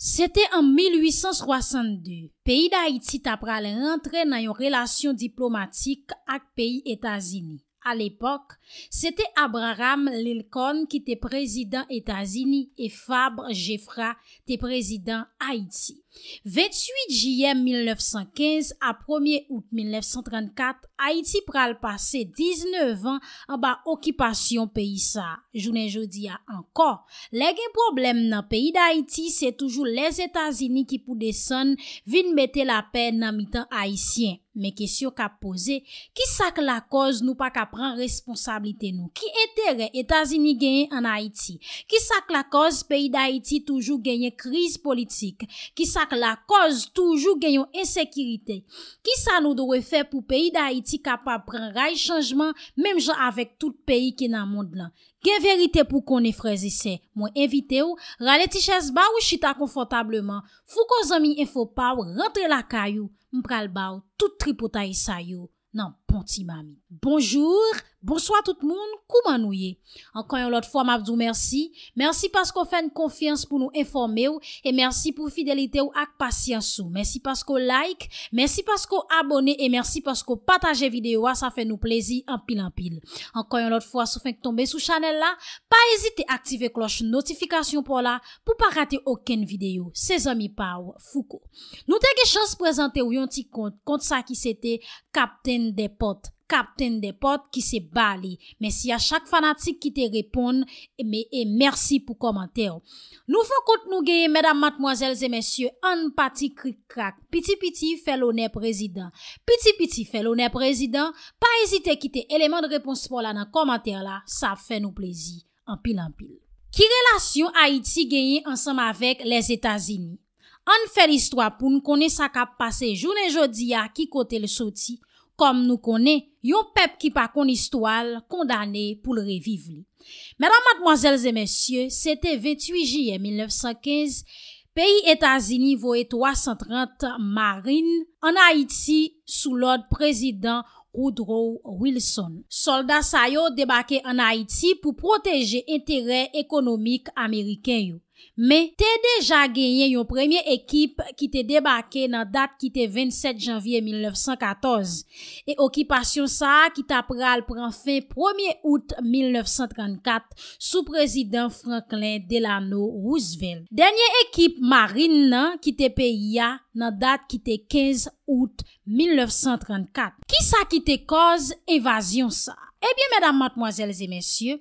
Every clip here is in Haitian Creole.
Sete an 1862, peyi d'Haïti tapra le rentre nan yon relasyon diplomatik ak peyi Etazini. A l'epok, sete Abraham Lilcon ki te prezident Etazini e Fabre Jeffra te prezident Haïti. 28 jiyem 1915 a 1ye out 1934 Haiti pral pase 19 an an ba okipasyon peyi sa. Jounen jodi an anko. Le gen problem nan peyi da Haiti se toujou les Etazini ki pou deson vin mette la pen nan mitan Haitien. Men kesyon ka pose ki sak la koz nou pa ka pran responsablite nou? Ki entere Etazini genye an Haiti? Ki sak la koz peyi da Haiti toujou genye kriz politik? Ki sak La koz toujou genyon ensekirite Ki sa nou dowe fe pou peyi da iti Kapap pren ray chanjman Mem jan avek tout peyi ki nan moun blan Gen verite pou konen frezise Mwen evite ou Rale ti ches ba ou chita konfotableman Fou kon zami enfo pa ou rentre la kayou Mpral ba ou Tout tripotay sa yo Namp Pon ti mami. Bonjour, bonsoi tout moun, kouman nou ye? Ankoyon lot fwa mabdou mersi. Mersi paskou fèn konfians pou nou informe ou. E mersi pou fidelite ou ak pasyansou. Mersi paskou like, mersi paskou abone. E mersi paskou pataje videyo a sa fè nou plezi anpil anpil. Ankoyon lot fwa sou fèn k tombe sou chanel la. Pa ezite aktive kloche notifikasyon pou la. Pou pa rate okèn videyo. Se zami pa ou fuko. Nou teke chans prezante ou yon ti kont. Kont sa ki sete kapten de pote. Kapten de pot ki se bali Mesi a chak fanatik ki te repon E, e mersi pou komantèl Nou fokot nou genye Mèdam matmwazèl zè mèsyè An pati krik krak Piti piti fè lonè prezident Piti piti fè lonè prezident Pa ezite kite eleman de repons pou la nan komantèl la Sa fè nou plezi An pil an pil Ki relasyon Haiti genye ansam avèk les Etazini An fè l'istwa pou nou konè sa kap Pase jounè jodi ya ki kote le soti Kom nou kone, yon pep ki pa koni stoal kondane pou l reviv li. Mèdam madmozèl zè mèsyè, sète 28 jè 1915, peyi Etazini voe 330 marine an Haiti sou lòd prezident Woodrow Wilson. Soldat sa yo debake an Haiti pou proteje interè ekonomik Ameriken yo. Men, te deja genyen yon premye ekip ki te debake nan dat ki te 27 janvye 1914 e okipasyon sa ki ta pral pranfen 1ye out 1934 sou prezident Franklin Delano Roosevelt. Dernye ekip marine nan ki te peya nan dat ki te 15 out 1934. Ki sa ki te koz evasyon sa? Ebyen, mèdam matmoazèles e mèsyè,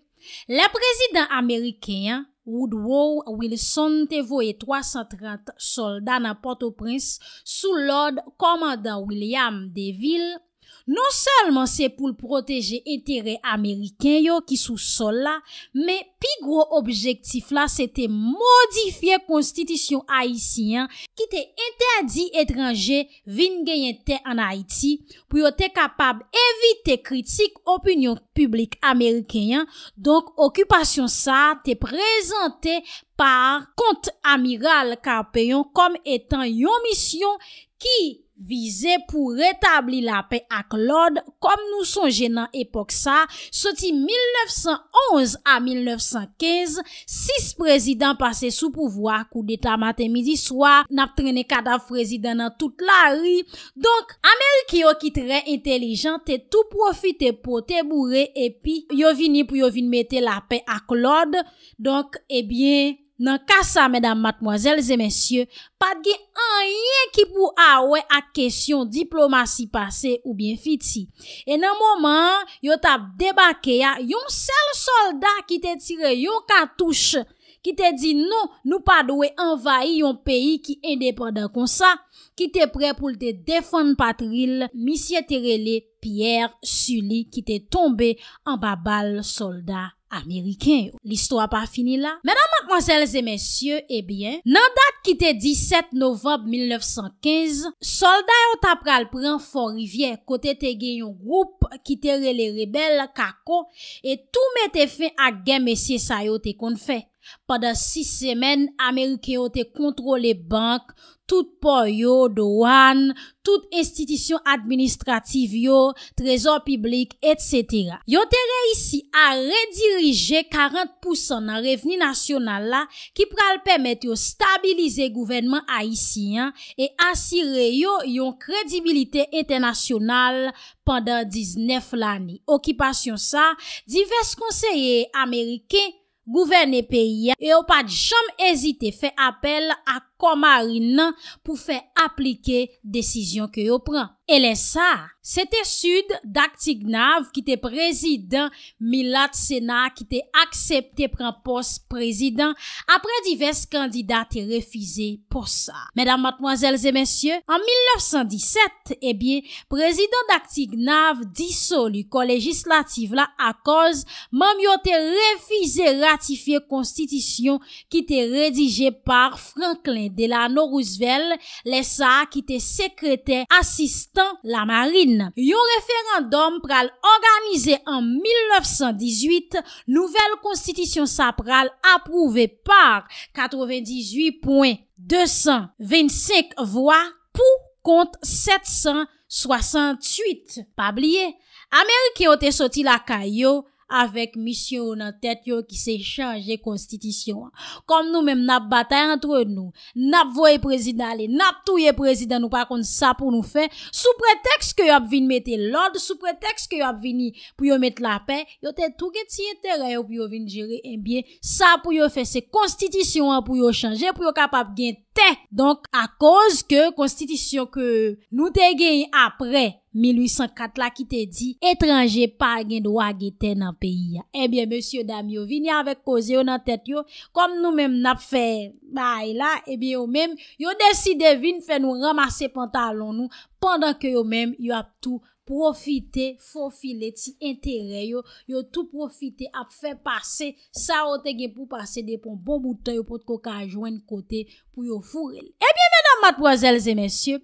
le prezident Amerikeyan, Woud wou wil sante vo e 330 soldan apotoprins sou Lord Commander William de Ville, Non salman se pou l proteje interè Ameriken yo ki sou sol la, me pi gro objektif la se te modifiye konstitisyon Haitien ki te interdi etranje vingeyen te an Haiti pou yo te kapab evite kritik opinyon publik Ameriken. Donk, okupasyon sa te prezante par kont Amiral Carpeyon kom etan yon misyon ki... Vize pou retabli la pe ak lode, kom nou sonje nan epok sa, soti 1911 a 1915, 6 prezident pase sou pouvwa, kou deta maten midi swa, nap trene 4 prezident nan tout la ri. Donk, Amerike yo ki tre intelijent, te tou profite pou te bourre, epi yo vini pou yo vini mette la pe ak lode, donk, ebyen... Nan kasa, mèdam matmoazèl zè mèsyè, pat gen an yè ki pou awe ak kesyon diplomasi pase ou bien fiti. E nan mouman, yo tap debake ya yon sel soldat ki non, te tire yon katouche ki te di nou nou padwe envay yon peyi ki endepanda konsa ki te pre pou te defan patril misye terele Pierre Sully ki te tombe an babal soldat. Ameriken yo. Listo a pa fini la. Menan makman selze mensyo, ebyen, eh nan dat ki te 17 Novob 1915, solday yo tap pral pran for rivye kote te gen yon group ki te rele rebel kako e tou me te fin ak gen mesye sayo te konfe. Pada 6 semen, Amerike yo te kontrole bank, tout port yo, doan, tout institisyon administrativ yo, trezor publik, etc. Yo te reisi a redirije 40% nan reveni nasyonal la ki pral pemet yo stabilize gouvenman a isi e ansire yo yon kredibilite internasyonal pada 19 lani. Okipasyon sa, divers konseye Amerike yo Gouverne peyi, yo pa jom ezite fe apel a komari nan pou fe aplike desisyon ke yo pran. E lè sa, se te sud d'Aktignav ki te prezidant Milad Sena ki te aksepte prempos prezidant apre divers kandidat te refize pou sa. Mèdam matmoazèl zè mensyè, an 1917, e eh bie, prezidant d'Aktignav diso li kon legislatif la akòz mèm yo te refize ratifiè konstitisyon ki te redijè par Franklin Delano Roosevelt lè sa ki te sekretè asiste. Yon referendum pral organize an 1918, nouvel konstitisyon sa pral aprouve par 98.225 vwa pou kont 768 pabliye. Amerike ote soti la kayo. avèk misyon nan tèt yo ki se chanje konstitisyon an. Kon nou mèm nap batay antre nou, nap voye prezidane, nap touye prezidane, nou pa kont sa pou nou fè, sou preteks ke yo ap vin mette lòd, sou preteks ke yo ap vini pou yo mette la pè, yo te touke tiye tè rayo pou yo vin jere eh en biye, sa pou yo fè se konstitisyon an pou yo chanje, pou yo kapap gen tè. Donk a koz ke konstitisyon ke nou te gen apre, 1804 la ki te di, etranje pa gen do eh eh a gete nan peyi ya. Ebyen, monsi ou dami ou vini avek koze ou nan tet yo, kom nou menm nap fe, bay la, ebyen ou menm, yo deside vin fe nou ramase pantalon nou, pandan ke yo menm, yo ap tou profite, fofile ti entere yo, yo tou profite ap fe pase, sa o te gen pou pase de pon bon moutan yo, pot ko ka ajwen kote, pou yo furel. Ebyen, eh Matboazelze mesye,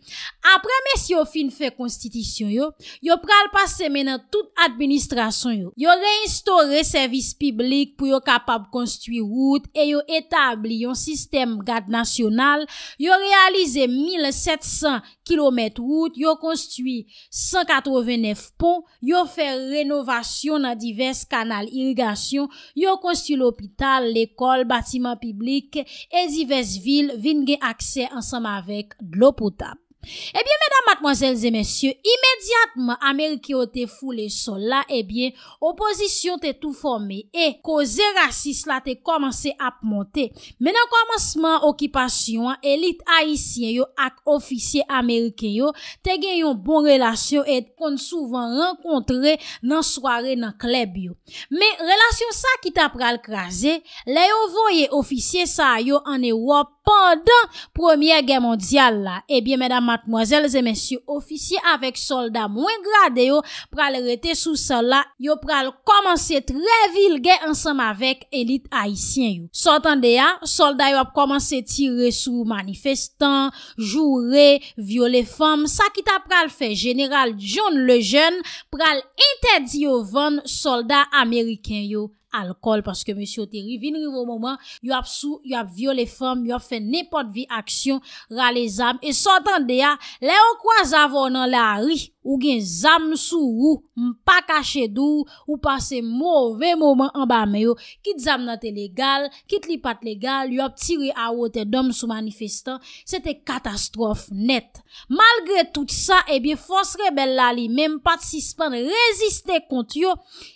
apre mesye yo fin fe konstitisyon yo, yo pral pase menen tout administrasyon yo. Yo reinstore servis piblik pou yo kapab konstwi wout e yo etabli yon sistem gad nasyonal, yo realize 1749. Kilometre route, yo konstuit 189 pon, yo fèr renovasyon nan divers kanal irigasyon, yo konstuit l'opital, l'ekol, batiman piblik, e divers vil vin gen akse ansam avek glopoutap. Ebyen, eh mèdam, matmozèlze, mèsyon Imediatman, Amerike yo te foule Sò la, ebyen, eh oposisyon Te tou formè, e, ko zè Rasis la te komanse ap montè Mè nan komanseman, okipasyon Elit aisyen yo Ak ofisye Amerike yo Te gen yon bon relasyon et Kon souvan renkontre nan soare Nan kleb yo, mè, relasyon Sa ki ta pral kraze Le yo voye ofisye sa yo An e wop pandan Premier gen mondial la, ebyen, eh mèdam, Matmoazèl zè mèsyou ofisye avèk solda mwen grade yo pral rete sou sola yo pral komanse tre vil gen ansam avèk elit haisyen yo. Sotan de ya, solda yo ap komanse tire sou manifestan, joure, viole fam, sa kita pral fe general John le Jeune pral itè di yo ven solda ameriken yo. alkol, paske monsi oteri, vinri wou mouman, yop sou, yop viole fom, yop fe nepot vi aksyon, rale zam, e sotan deya, le okwa zavon nan la ri, ou gen zam sou rou, mpa kache dou, ou pase mwove mouman anba meyo, kit zam nan te legal, kit li pat legal, yop tire a wote dom sou manifestan, se te katastrof net. Malgre tout sa, ebyen eh fos rebel la li, menm pat sispan, reziste kont yo,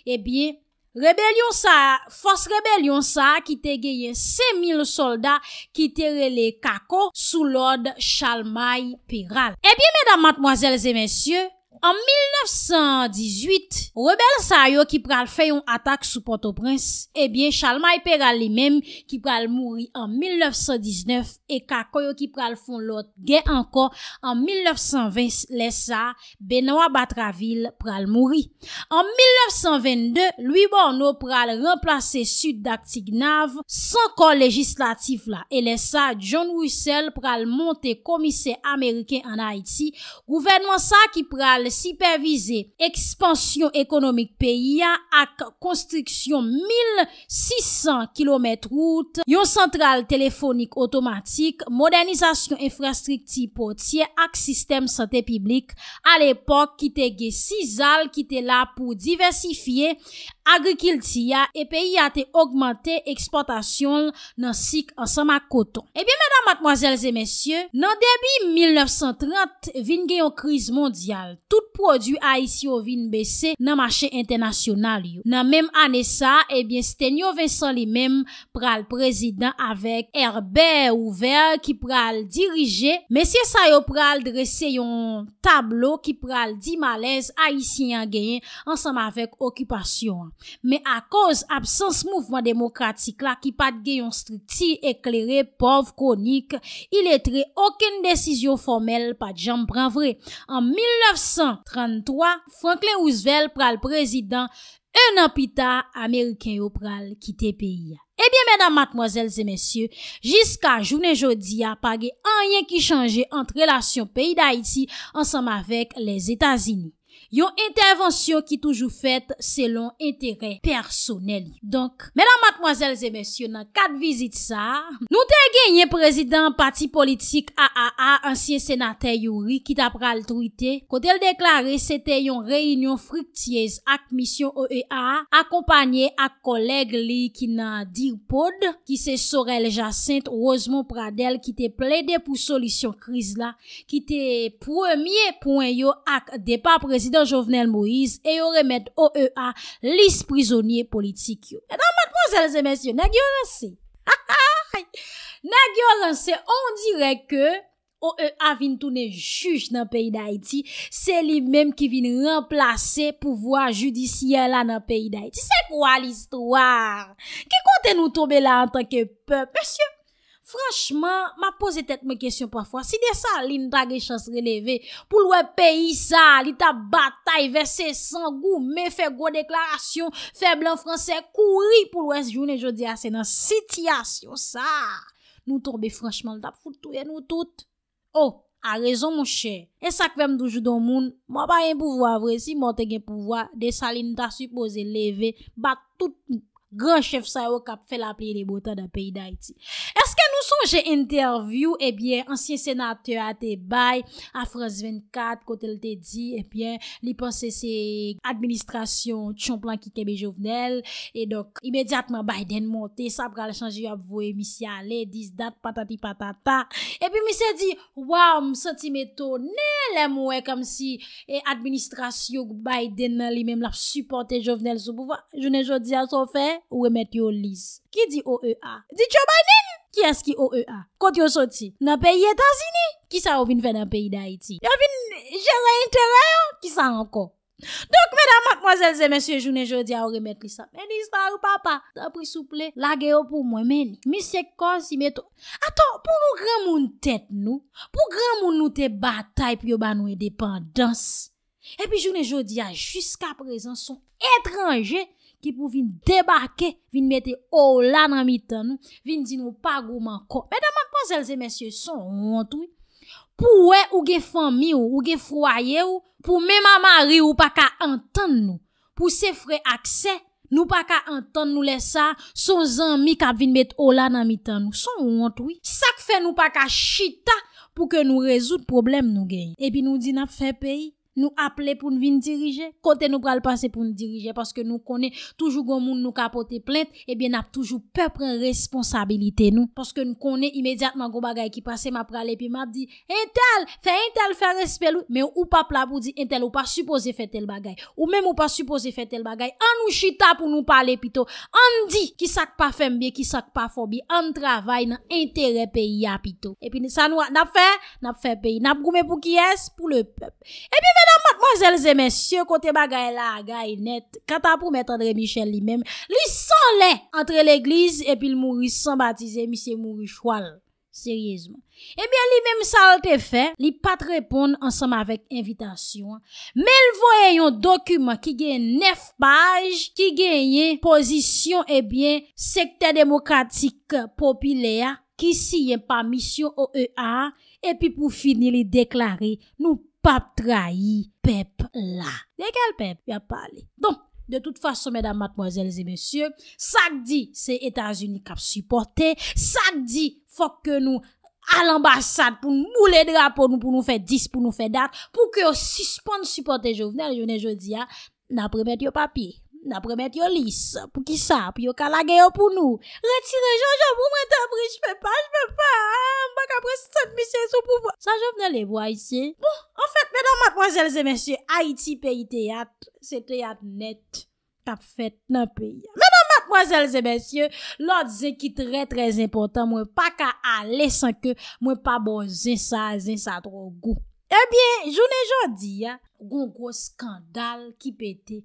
ebyen, eh Rebellion sa, fos rebelion sa, ki te geyen se mil soldat ki te rele kako sou lode chalmay piral. Ebyen eh medan matmoazelze mensyo. En 1918 Rebel Sayo ki pral feyon Atak sou Port-au-Prince Ebyen Chalmai Perali mem Ki pral mouri en 1919 E Kakoyo ki pral fon lot Gen anko en 1920 Lesa Benoit Batraville Pral mouri En 1922 Louis Bonneau pral remplase Sud d'Actignave San kon legislatif la E lesa John Russel pral monte Komise Ameriken an Haiti Gouvernement Sa ki pral sipervize ekspansyon ekonomik peyi ya ak konstriksyon 1600 km route, yon sentral telefonik otomatik, modernizasyon infrastrikti potye ak sistem sante piblik. Al epok ki te ge 6 al ki te la pou diversifiye agrikil ti ya e peyi ya te augmante eksportasyon nan sik ansama koton. E bi mèdame akmwazelze mèsyè, nan debi 1930 vin ge yon kriz mondyal, tout prodw a isi yo vin bese nan mache internasyonal yo. Nan menm ane sa, ebyen, eh ste nyo Vincent li menm pral prezident avek erbe ouver ki pral dirije, mense sa yo pral drese yon tablo ki pral di malez a isi yon genye ansam avek okupasyon. Men a koz absans mouvman demokratik la ki pat genyon strikti, eklere, pov, konik, il etre oken desisyon formel pat janm pran vre. An 1900 1933, Franklin Roosevelt pral prezident, un an pita Ameriken yo pral kite peyi. Ebyen eh menam matmozels e mensyo, jiska jounen jodi apage anyen ki chanje antrelasyon peyi da iti ansam avek les Etasini. yon intervensyon ki toujou fèt selon enterè personèl. Donk, mèdan matmoazèl zè mèsyon nan kat vizit sa, nou te genye prezident pati politik AAA ansyen senatè yori ki tapra l'truite, kote l deklare se te yon reynyon friptiez ak misyon OEA akompanyè ak koleg li ki nan dirpod, ki se sorel jasint rozman pradel ki te ple de pou solisyon kriz la, ki te premye pou enyo ak depa prezident Jovenel Moïse e yon remet OEA lis prizonye politik yo. E dan matmou zèl zèmès yo, Nagyo Rensè, Nagyo Rensè, on direk ke OEA vin toune juj nan peyi d'Haïti, sè li mèm ki vin remplase pouvoi judisyen la nan peyi d'Haïti. Sè kwa l'istouar? Ki kote nou tombe la an tanke pepe, mèsyè? Franchman, ma pose tet me kesyon pafwa, si de sa linda ge chans releve, pou lwè pe yisa, li ta batay ve se san goume, fe go deklarasyon, fe blan franse kouri pou lwè se jounen jodi ase ah, nan sityasyon sa, nou torbe franchman lta pfoutouye nou tout. Oh, a rezon moun chè, e sak ve mdoujou don moun, mwa bayen pouvwa vre si mwote gen pouvwa de sa linda supose leve batout mdoujou. Gran chef sa yo kap fè la ap liye de botan da peyi da iti Eske nou son jè intervyou Ebyen eh ansyen senatè a te bay A France 24 Kote l te di Ebyen eh li panse se Administrasyon chon plan ki kebe jovenel E dok imediatman Biden monté Sa pral chanji yo ap voe Misya ale dis dat patati patata Ebyen misya di Wa m senti me to ne le mwe Kam si eh, administrasyon Biden li mem la supporte jovenel Sou pouwa jounen jodi an so fè Ou remet yo lise Ki di OEA? Di tchoba nin? Ki eski OEA? Kote yo soti? Na peyi etan zini? Ki sa ou vin fè nan peyi da iti? Yo vin jere interè yo? Ki sa ankon? Dok mèdam akmwazelze Mèsyè Jounen Jodia ou remet li sa Mèni star papa S'apri souple Lagè yo pou mwen meni Mèsiè konsi mèton Aton pou nou gran moun tèt nou Pou gran moun nou te batay Pyo ban nou e depandans E pi Jounen Jodia Jiska prezen son Etranje Ki pou vin debake, vin mette o la nan mi tan nou, vin di nou pa gouman ko. Medan mank pan sel se mesye, son ontoui. Pou we ou ge fany ou, ou ge froye ou, pou me mama ri ou pa ka antan nou. Pou se fre akse, nou pa ka antan nou lesa, son zan mi kap vin mette o la nan mi tan nou. Son ontoui. Sak fe nou pa ka chita pou ke nou rezout problem nou genye. Epi nou di nap fe peyi. nou aple pou nou vin dirije, kote nou pral pase pou nou dirije, paske nou konen toujou goun moun eh nou kapote plente, ebyen ap toujou pepran responsabilite nou, paske nou konen imediatman goun bagay ki pase ma prale, epi map di entel, fe entel fe respel ou, men ou pa plap ou di entel ou pa suppose fe tel bagay, ou men ou pa suppose fe tel bagay, an ou chita pou nou pale pito, an di ki sak pa fembe, ki sak pa fobi, an travay nan entere peyi apito, epi sanou nap fe, nap fe peyi, nap groume pou ki es, pou le pep, epi ven La matmazelze mensyo, kote bagay la agay net, kata pou met Andre Michel li men, li san len entre l'eglize epi l'mouri san batize, misye mouri chwal, seriezman. Ebyen, eh li men salte fe, li pat repon ansam avèk invitation. Men voye yon dokumen ki gen nef page, ki gen yon posisyon, ebyen, eh sekte demokratik popilya, ki si yon pa misyon o e a, epi pou fini li deklare, nou pas. Pap trahi pep la. Lè kel pep? Ya pali. Don, de tout fason, mèdam matmozèl zi mèsyè, sak di se Etasunik ap supporte, sak di fok ke nou al ambasad pou nou mou lè drap pou nou, pou nou fè dis, pou nou fè dat, pou ke yo suspon supporte jovnel, jovnel jo di ya, na premet yo papi, na premet yo lis, pou ki sa, pou yo kalage yo pou nou. Reti de jò, jò mou mwen tabri, jfè pa, jfè pa, mwen mwen mwen mwen mwen mwen mwen mwen mwen mwen mwen mwen mwen mwen mwen mwen mwen Mwen fèt, mwen dan mwen zel zè mwen sye, Haiti peyi teyat, se teyat net, tap fèt nan peyat. Mwen dan mwen zel zè mwen sye, lòt zè ki tre trez impotant, mwen pa ka ale san ke, mwen pa bo zè sa, zè sa tro go. Ebyen, eh jounen joun di ya, gwo gwo skandal ki pète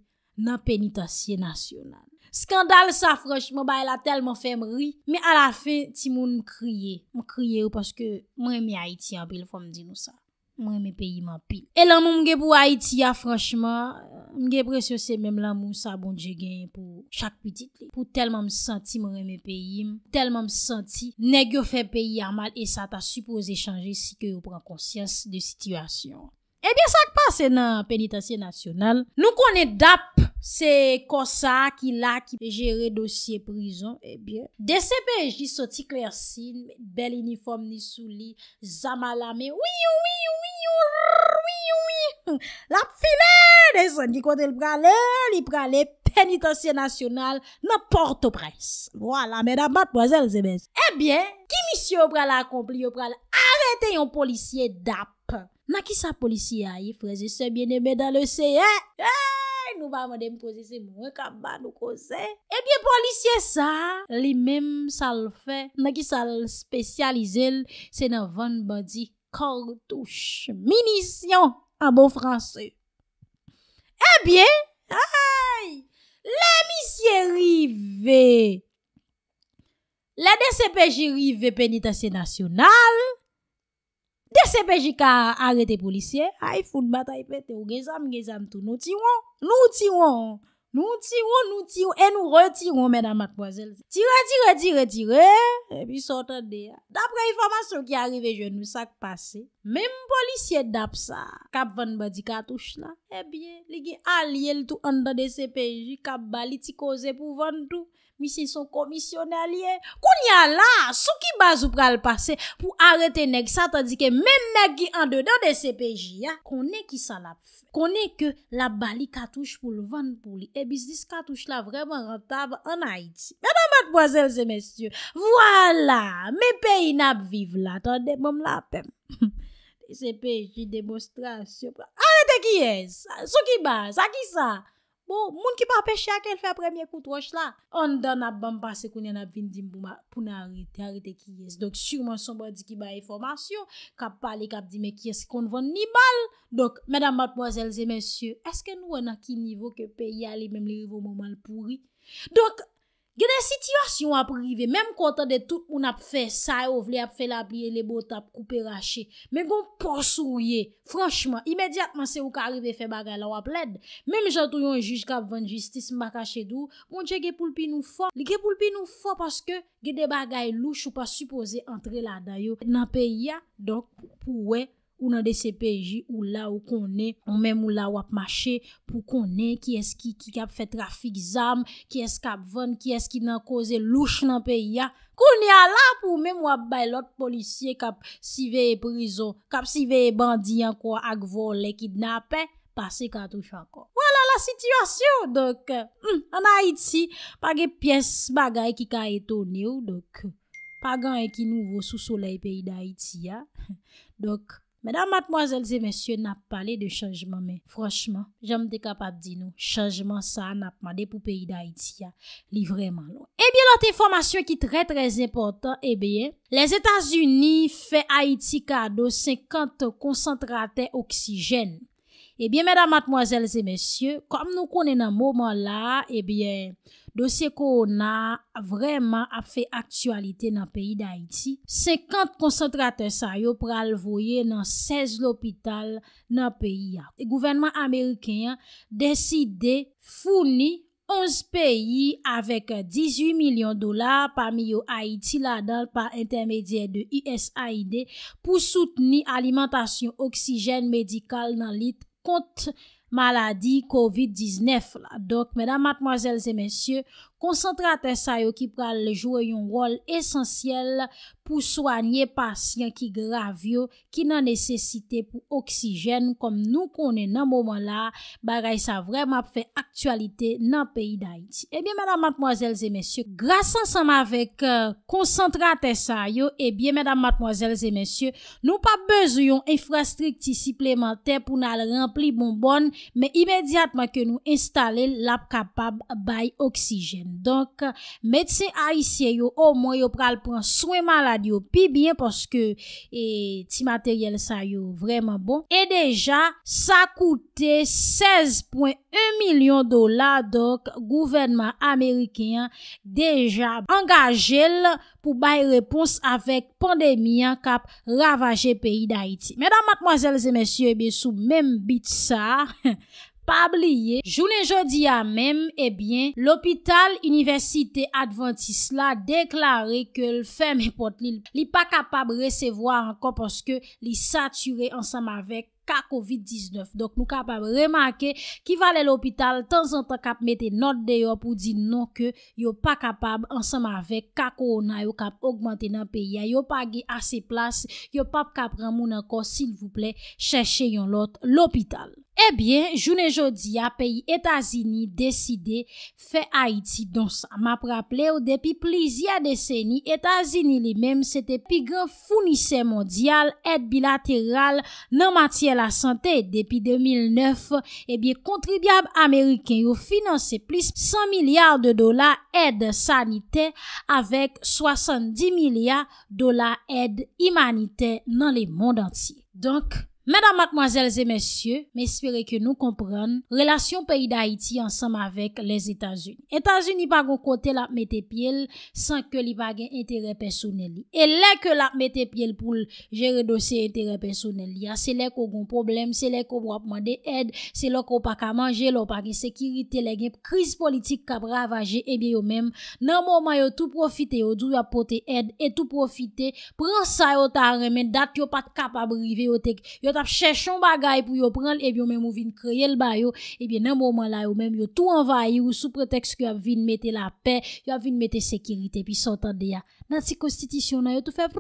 nan penitansye nasyonan. Skandal sa frosh, mwen bay la tel mwen fèmri, mwen ala fè, ti moun mkriye. Mwen kriye ou paske mwen mi Haiti yon bil fòm di nou sa. mwen mè peyi mè pil. E nan nou mwen gen pou Haiti ya, mwen gen presyo se mèm la moun sa bon je gen pou chak pitit li. Pou telman mwen senti mwen mè peyi mè, telman mwen senti, nek yo fè peyi ya mal e sa ta suppose chanje si ke yo pran konsyans de sityasyon. Ebyen eh sak pa se nan penitansye nasyonal. Nou konen dap se kosa ki la ki jere dosye prizon. Ebyen, de sebej di soti kler sin, beli ni form ni souli, zama lame. Oui, oui, oui, oui, oui, oui. La file de sanji kote l prale, li prale penitansye nasyonal nan porte preis. Wala, mèdame bat, mwazel zemes. Ebyen, eh ki misyo prale akompli, prale arete yon polisye dap. Na ki sa polisye a yi preze se bienebe dan le se, hey, hey, nou ba mwen dem preze se mwen kam ba nou preze, ebyen eh polisye sa, li menm sal fe, na ki sal spesyalize l, se nan von bandi kordouche, minisyon, an bon franse. Ebyen, eh hey, la misye rive, la desepèjirive penitasyenasyonal, DCPJ ka arete polisye, ay e foun batay pete, ou gezam gezam tou, nou tiron, nou tiron, nou tiron, nou tiron, e nou retiron mèdame akboazel. Tira, tira, tira, tira, e pi sotan de ya. Dapre informasyon ki arive je nou sak pase, mèm polisye dap sa, kap van badi katouchna, e biye, li gen aliyel tou andan DCPJ, kap bali ti koze pou van tou. Mi se yon komisyon alye, koun ya la, sou ki baz ou pral pase pou arete nek sa, tandi ke men mek ki an dedan de CPJ ya, kone ki sa la pou. Kone ke la bali katouche pou l'van pou li, e bis dis katouche la vreman rentav an Haiti. Mè nan matboazel se mèsyou, vwa la, mè pe inap vive la, tandè mòm la apèm. CPJ demonstrasyon, pral... Arete ki yes, sou ki baz, sa ki sa? Moun ki pa apè chè akèl fè apremye koutroch la. Ondan ap bambase koun yon ap vindim pou nan harite. Harite ki yes. Dok, sureman sombo di ki ba e formasyon. Kap pale, kap di me ki es kon von ni bal. Dok, mèdam batmwazèlze, mèsyè, eske nou an a ki nivou ke pe yali mèm li rivou mou malpouri? Dok, Gede sityos yon ap rive, menm konta de tout moun ap fe sa ou vle ap fe la ap liye le bot ap koupe rache, menm goun porsou ye, franchman, imediatman se ou ka rive fe bagay la wap led, menm jato yon jij kap vende jistis mba kache dou, moun che gepoulpi nou fwa, li gepoulpi nou fwa paske gede bagay louch ou pa suppose entre la dayo, nanpe ya, dok, pou we. Ou nan DCPJ ou la ou konen, ou menm ou la wap mache pou konen ki eski ki kap fet trafik zam, ki eskap ven, ki eski nan koze louch nan peyi ya, konen la pou menm wap bay lot polisye kap siveye prizo, kap siveye bandi anko ak vole kidnapen, pase katou chanko. Wala la sityasyon, dok. Hmm, an Aiti, page piyes bagay ki ka etone ou, dok. Pagan e ki nouvo sou solei peyi da Aiti ya, dok. Medan matmwazelze mensyon nap pale de chanjman men. Franchman, jom de kapat di nou. Chanjman sa nap made pou peyi da Haiti ya. Li vreman nou. Ebyen eh lote informasyon ki tre trez important ebyen. Eh les Etats-Unis fe Haiti kado 50 konsantrate oksijen. Ebyen eh mèdam matmwazèl zè mèsyè, kom nou konè nan momon la, ebyen eh dosye ko ona vreman ap fè aktualite nan peyi d'Haïti, 50 konsentrate sa yo pral voye nan 16 lopital nan peyi ya. Gouvenman Amerikèyan deside founi 11 peyi avèk 18 milyon dolar pa mi yo Haïti la dal pa intermèdiè de USAID pou soutni alimentasyon oksijèn medikal nan litre. kont maladi COVID-19 la. Dok, mèdam, matmazèl, zè mèsyè, koncentrate sa yo ki pral le jou yon rol esensyel pou swanye pasyen ki gravyo ki nan nesesite pou oksijen kom nou konen nan mouman la, ba ray sa vreman ap fe aktualite nan peyi da iti. Ebyen eh mèdam matmoazèl zè mèsyo, gras ansan ma vek euh, koncentrate sa yo, ebyen mèdam matmoazèl zè mèsyo, nou pa bezou yon infrastrik ti si pleman te pou nan al rempli bonbon, me imediatman ke nou instale l ap kapab bay oksijen. Donk, metse a isye yo o mwen yo pral pran swen malade yo pi bin, poske e, ti materyel sa yo vreman bon. E deja, sa koute 16.1 milyon dola, donk, gouvenman Amerikeyan deja angaje l pou bay repons avek pandemi kap ravaje peyi da iti. Medan matmoazelze, mesye, ebe sou mem bit sa, he, Pab liye, jounen jodi ya mem, ebyen, l'opital Université Adventiste la deklare ke l'femme potenil li pa kapab resevoa ankon porske li satyre ansam avek kakovid-19. Dok nou kapab remake ki vale l'opital, tan zan tan kap mette not deyo pou di non ke yo pa kapab ansam avek kakorona, yo kap augmante nan peya, yo pa ge ase plas, yo pap kap ramoun ankon, sil vouple, cheshe yon lot l'opital. Ebyen, eh joun e jodi a peyi Etazini deside fe Haiti. Don sa, ma praple ou oh, depi plizia deseni, Etazini li menm se te pi gran founise mondial, ed bilateral nan matye la sante. Depi 2009, ebyen eh kontribyab Ameriken yo finanse plis 100 milyar de dola ed sanite avek 70 milyar dola ed imanite nan le mond an ti. Don sa, Madame, mademoiselles et messieurs, m'espérez que nous comprennent la relation pays d'Haïti ensemble avec les Etats-Unis. Les Etats-Unis n'ont pas reconté la métépielle sans que l'il y ait un intérêt personnel. Et là que la métépielle pour gérer de ces intérêts personnels, il y a c'est là qu'il y a un problème, c'est là qu'il y a un problème de aide, c'est là qu'on ne peut pas manger, c'est là qu'il y a une crise politique qui a ravagé et eh bien même, normalement, il y a tout profité, il y a tout profité, il y a tout profité, il y a tout profité, il y a tout profité, tap chèchon bagay pou yo pran, ebyon men mou vin kreye l bayo, ebyen nan mouman la yo men, yo tou envayi ou sou preteks ki yo ap vin mette la pe, yo ap vin mette sekirite, pi sotan de ya. Nan si konstitisyon na yo, tou fev,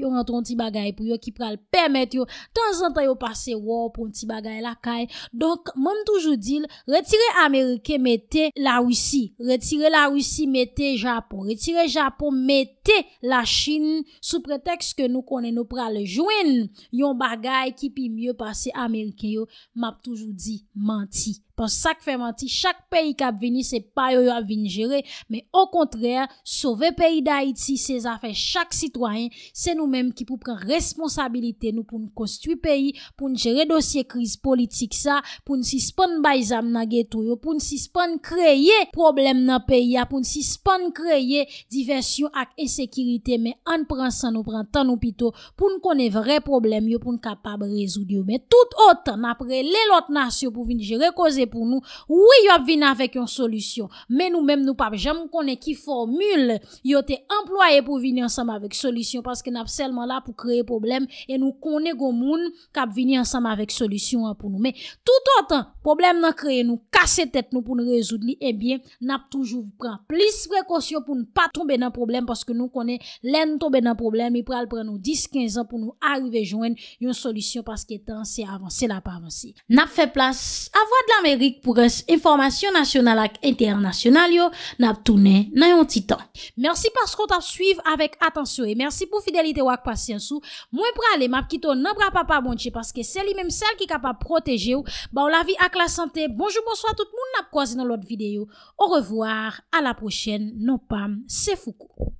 yo rentron ti bagay pou yo ki pral pe met yo, tan zantan yo pase, wow, pon ti bagay la kay. Donk, moun toujou dil, retire Amerike, mette La Roussi, retire La Roussi, mette Japon, retire Japon, mette, la chine sou preteks ke nou konen nou prale jwen yon bagay ki pi mye pase Amerikeyo map toujou di manti bon sak fèman ti, chak peyi kap vini, se pa yo yo ap vin jere, men o kontrè, sove peyi da iti, se zafè chak sitwayen, se nou menm ki pou pran responsabilite nou, pou nou kostwi peyi, pou nou jere dosye kriz politik sa, pou nou si span bayzam nan getou yo, pou nou si span kreye problem nan peyi ya, pou nou si span kreye diversyon ak esekirite, men an pran san nou, pran tan nou pito, pou nou konè vre problem yo, pou nou kapab rezou diyo, men tout otan apre, lè lot nas yo pou vin jere koze, pou nou. Oui, yo ap vini anvek yon solisyon, men nou menm nou pape. Jèm konen ki formule, yo te employe pou vini ansem avèk solisyon paske nap selman la pou kreye problem e nou konen gomoun kap vini ansem avèk solisyon anpoun nou. Men, tout anten, problem nan kreye nou, kase tèt nou pou nou rezoud ni, ebyen, nap toujou pran plis prekosyo pou nou pa tombe nan problem paske nou konen len tombe nan problem, i pral pran nou 10-15 an pou nou arive jounen yon solisyon paske tan se avansi la pa avansi. Nap fe plas, avwa dlamen E rik pou res, informasyon nasyonal ak internasyonal yo, nap toune nan yon titan. Mersi paskot ap suyv avek atansyo e mersi pou fidelite wak pasyansou. Mwen prale map kito nan bra pa pa mounche paske seli menm sel ki kap ap proteje ou, ba ou non, bon bon, la vi ak la sante. Bonjou, bonsoy, tout moun nap kwazi nan lot videyo. Ou revoar, a la prochen, non pam, se foukou.